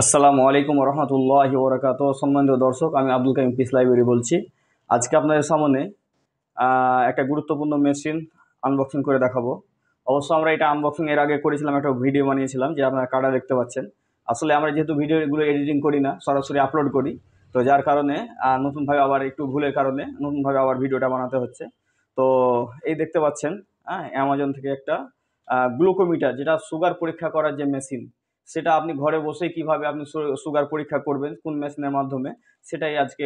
আসসালামু আলাইকুম রহমতুল্লাহ ওবরাকাত সম্মানিত দর্শক আমি আব্দুল কাইম পিস লাইব্রেরি বলছি আজকে আপনাদের সামনে একটা গুরুত্বপূর্ণ মেশিন আনবক্সিং করে দেখাবো অবশ্য আমরা এটা আনবক্সিং এর আগে করেছিলাম একটা ভিডিও বানিয়েছিলাম যে আপনারা কাটা দেখতে পাচ্ছেন আসলে আমরা যেহেতু ভিডিওগুলো এডিটিং করি না সরাসরি আপলোড করি তো যার কারণে নতুনভাবে আবার একটু ভুলের কারণে নতুনভাবে আবার ভিডিওটা বানাতে হচ্ছে তো এই দেখতে পাচ্ছেন হ্যাঁ অ্যামাজন থেকে একটা গ্লুকোমিটার যেটা সুগার পরীক্ষা করার যে মেশিন সেটা আপনি ঘরে বসে কিভাবে আপনি সুগার পরীক্ষা করবেন কোন মেশিনের মাধ্যমে সেটাই আজকে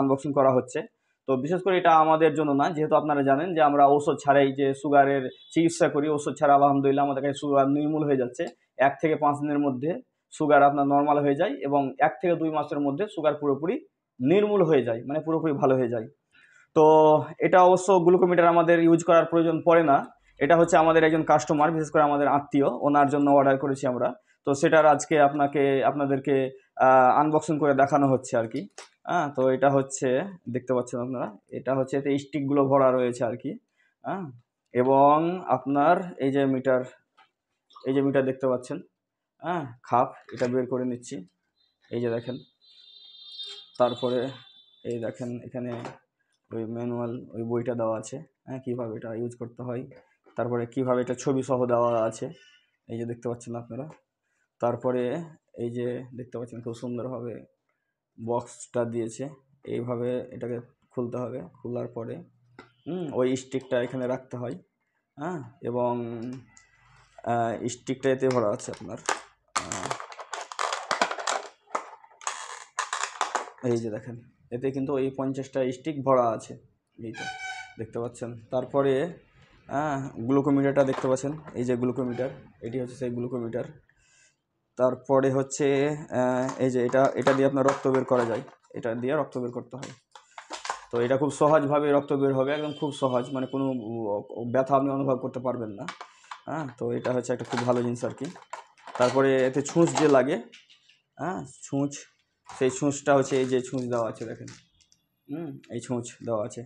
আনবক্সিং করা হচ্ছে তো বিশেষ করে এটা আমাদের জন্য না যেহেতু আপনারা জানেন যে আমরা ওষুধ ছাড়াই যে সুগারের চিকিৎসা করি ওষুধ ছাড়া আলহামদুলিল্লাহ আমাদের কাছে সুগার নির্মূল হয়ে যাচ্ছে এক থেকে পাঁচ দিনের মধ্যে সুগার আপনার নর্মাল হয়ে যায় এবং এক থেকে দুই মাসের মধ্যে সুগার পুরোপুরি নির্মূল হয়ে যায় মানে পুরোপুরি ভালো হয়ে যায় তো এটা অবশ্য গ্লুকোমিটার আমাদের ইউজ করার প্রয়োজন পড়ে না এটা হচ্ছে আমাদের একজন কাস্টমার বিশেষ করে আমাদের আত্মীয় ওনার জন্য অর্ডার করেছি আমরা তো সেটার আজকে আপনাকে আপনাদেরকে আনবক্সিং করে দেখানো হচ্ছে আর কি হ্যাঁ তো এটা হচ্ছে দেখতে পাচ্ছেন আপনারা এটা হচ্ছে এতে স্টিকগুলো ভরা রয়েছে আর কি হ্যাঁ এবং আপনার এই যে মিটার এই যে মিটার দেখতে পাচ্ছেন হ্যাঁ খাপ এটা বের করে নিচ্ছি এই যে দেখেন তারপরে এই দেখেন এখানে ওই ম্যানুয়াল ওই বইটা দেওয়া আছে হ্যাঁ কীভাবে এটা ইউজ করতে হয় তারপরে কিভাবে এটা ছবি সহ দেওয়া আছে এই যে দেখতে পাচ্ছেন আপনারা তারপরে এই যে দেখতে পাচ্ছেন খুব সুন্দরভাবে বক্সটা দিয়েছে এইভাবে এটাকে খুলতে হবে খোলার পরে ওই স্টিকটা এখানে রাখতে হয় হ্যাঁ এবং স্টিকটা এতে ভরা আছে আপনার এই যে দেখেন এতে কিন্তু ওই পঞ্চাশটা স্টিক ভরা আছে এইটা দেখতে পাচ্ছেন তারপরে হ্যাঁ গ্লুকোমিটারটা দেখতে পাচ্ছেন এই যে গ্লুকোমিটার এটি হচ্ছে সেই গ্লুকোমিটার তারপরে হচ্ছে এই যে এটা এটা দিয়ে আপনার রক্ত বের করা যায় এটা দিয়ে রক্ত বের করতে হয় তো এটা খুব সহজভাবে রক্ত বের হবে একদম খুব সহজ মানে কোনো ব্যথা আপনি অনুভব করতে পারবেন না হ্যাঁ তো এটা হচ্ছে একটা খুব ভালো জিনিস আর কি তারপরে এতে ছুঁচ যে লাগে হ্যাঁ ছুঁচ সেই ছুঁচটা হচ্ছে এই যে ছুঁচ দেওয়া আছে দেখেন হুম এই ছুঁচ দেওয়া আছে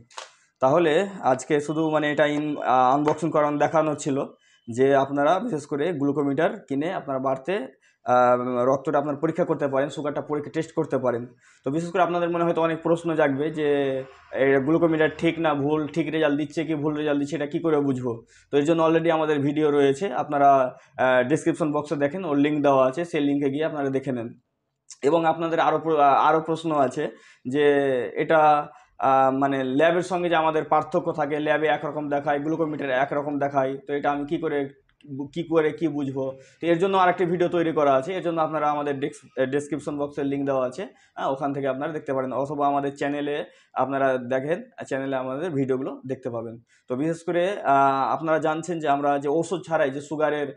তাহলে আজকে শুধু মানে এটা ইন আনবক্সিং করানো দেখানো ছিল যে আপনারা বিশেষ করে গ্লুকোমিটার কিনে আপনারা বাড়তে রক্তটা আপনার পরীক্ষা করতে পারেন সুগারটা পরীক্ষা টেস্ট করতে পারেন তো বিশেষ করে আপনাদের মনে হয়তো অনেক প্রশ্ন জাগবে যে গ্লুকোমিটার ঠিক না ভুল ঠিক রেজাল্ট দিচ্ছে কি ভুল রেজাল্ট দিচ্ছে এটা কী করে বুঝবো তো এর জন্য অলরেডি আমাদের ভিডিও রয়েছে আপনারা ডিসক্রিপশন বক্সে দেখেন ওর লিঙ্ক দেওয়া আছে সেই লিঙ্কে গিয়ে আপনারা দেখে নেন এবং আপনাদের আরও আরও প্রশ্ন আছে যে এটা মানে ল্যাবের সঙ্গে যে আমাদের পার্থক্য থাকে ল্যাবে একরকম দেখায় গ্লুকোমিটারে একরকম দেখায় তো এটা আমি কি করে কি করে কি বুঝবো তো এর জন্য আরেকটি ভিডিও তৈরি করা আছে এর জন্য আপনারা আমাদের ডেসক্রিপশন বক্সের লিঙ্ক দেওয়া আছে হ্যাঁ ওখান থেকে আপনারা দেখতে পারেন অথবা আমাদের চ্যানেলে আপনারা দেখেন চ্যানেলে আমাদের ভিডিওগুলো দেখতে পাবেন তো বিশেষ করে আপনারা জানছেন যে আমরা যে ওষুধ ছাড়াই যে সুগারের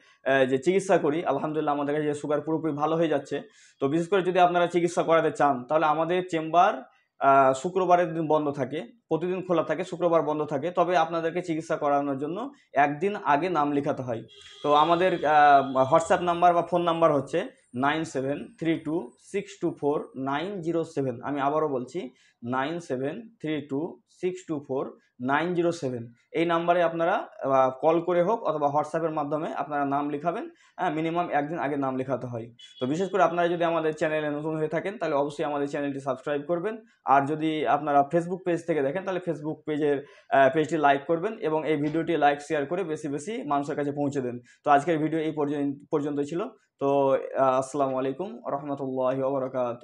যে চিকিৎসা করি আলহামদুলিল্লাহ আমাদের কাছে সুগার পুরোপুরি ভালো হয়ে যাচ্ছে তো বিশেষ করে যদি আপনারা চিকিৎসা করাতে চান তাহলে আমাদের চেম্বার শুক্রবারের দিন বন্ধ থাকে প্রতিদিন খোলা থাকে শুক্রবার বন্ধ থাকে তবে আপনাদেরকে চিকিৎসা করানোর জন্য একদিন আগে নাম লেখাতে হয় তো আমাদের হোয়াটসঅ্যাপ নাম্বার বা ফোন নাম্বার হচ্ছে nine seven three two six two four nine zero seven আমি আবারও বলছি nine seven three two six two four nine zero seven এই নাম্বারে আপনারা কল করে হোক অথবা হোয়াটসঅ্যাপের মাধ্যমে আপনারা নাম লেখাবেন হ্যাঁ মিনিমাম একদিন আগে নাম লেখাতে হয় তো বিশেষ করে আপনারা যদি আমাদের চ্যানেলে নতুন হয়ে থাকেন তাহলে অবশ্যই আমাদের চ্যানেলটি সাবস্ক্রাইব করবেন আর যদি আপনারা ফেসবুক পেজ থেকে দেখেন তাহলে ফেসবুক পেজের পেজটি লাইক করবেন এবং এই ভিডিওটি লাইক শেয়ার করে বেশি বেশি মানুষের কাছে পৌঁছে দেন তো আজকের ভিডিও এই পর্যন্ত ছিল তো আসসালামু আলাইকুম রহমতুল্লাহ বরকাত